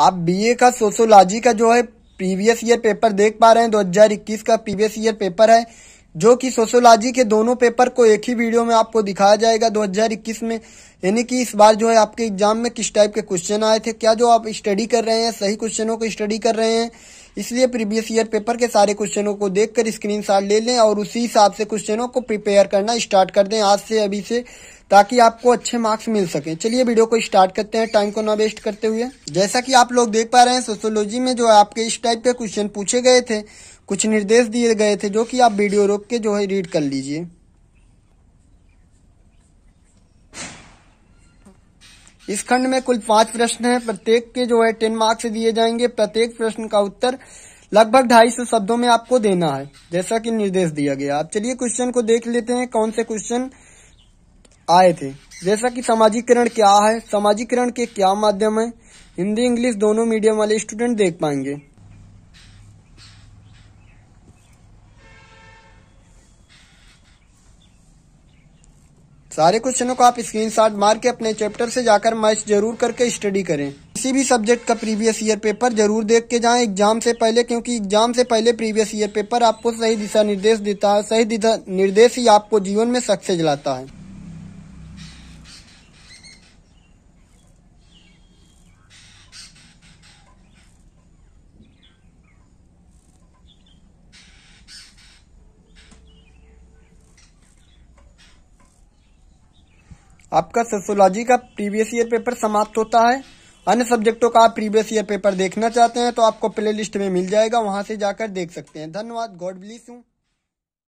आप बीए का सोशोलॉजी का जो है प्रीवियस ईयर पेपर देख पा रहे हैं 2021 का प्रीवियस ईयर पेपर है जो कि सोशोलॉजी के दोनों पेपर को एक ही वीडियो में आपको दिखाया जाएगा 2021 में यानी कि इस बार जो है आपके एग्जाम में किस टाइप के क्वेश्चन आए थे क्या जो आप स्टडी कर रहे हैं सही क्वेश्चनों को स्टडी कर रहे हैं इसलिए प्रीवियस ईयर पेपर के सारे क्वेश्चनों को देखकर शॉट ले लें और उसी हिसाब से क्वेश्चनों को प्रिपेयर करना स्टार्ट कर दें आज से अभी से ताकि आपको अच्छे मार्क्स मिल सके चलिए वीडियो को स्टार्ट करते हैं टाइम को ना वेस्ट करते हुए जैसा कि आप लोग देख पा रहे हैं सोशोलॉजी में जो आपके इस टाइप के क्वेश्चन पूछे गए थे कुछ निर्देश दिए गए थे जो कि आप वीडियो रोक के जो है रीड कर लीजिए इस खंड में कुल पांच प्रश्न हैं प्रत्येक के जो है टेन मार्क्स दिए जाएंगे प्रत्येक प्रश्न का उत्तर लगभग ढाई सौ शब्दों में आपको देना है जैसा कि निर्देश दिया गया आप चलिए क्वेश्चन को देख लेते हैं कौन से क्वेश्चन आए थे जैसा कि सामाजिकरण क्या है सामाजिकरण के क्या माध्यम है हिंदी इंग्लिश दोनों मीडियम वाले स्टूडेंट देख पाएंगे सारे क्वेश्चनों को आप स्क्रीनशॉट मार के अपने चैप्टर से जाकर मैच जरूर करके स्टडी करें किसी भी सब्जेक्ट का प्रीवियस ईयर पेपर जरूर देख के जाएं एग्जाम से पहले क्योंकि एग्जाम से पहले प्रीवियस ईयर पेपर आपको सही दिशा निर्देश देता है सही दिशा निर्देश ही आपको जीवन में सक्सेस दिलाता है आपका सोशोलॉजी का प्रीवियस ईयर पेपर समाप्त होता है अन्य सब्जेक्टों का आप प्रीवियस ईयर पेपर देखना चाहते हैं तो आपको प्ले लिस्ट में मिल जाएगा वहां से जाकर देख सकते हैं धन्यवाद गॉड ब्लीस यू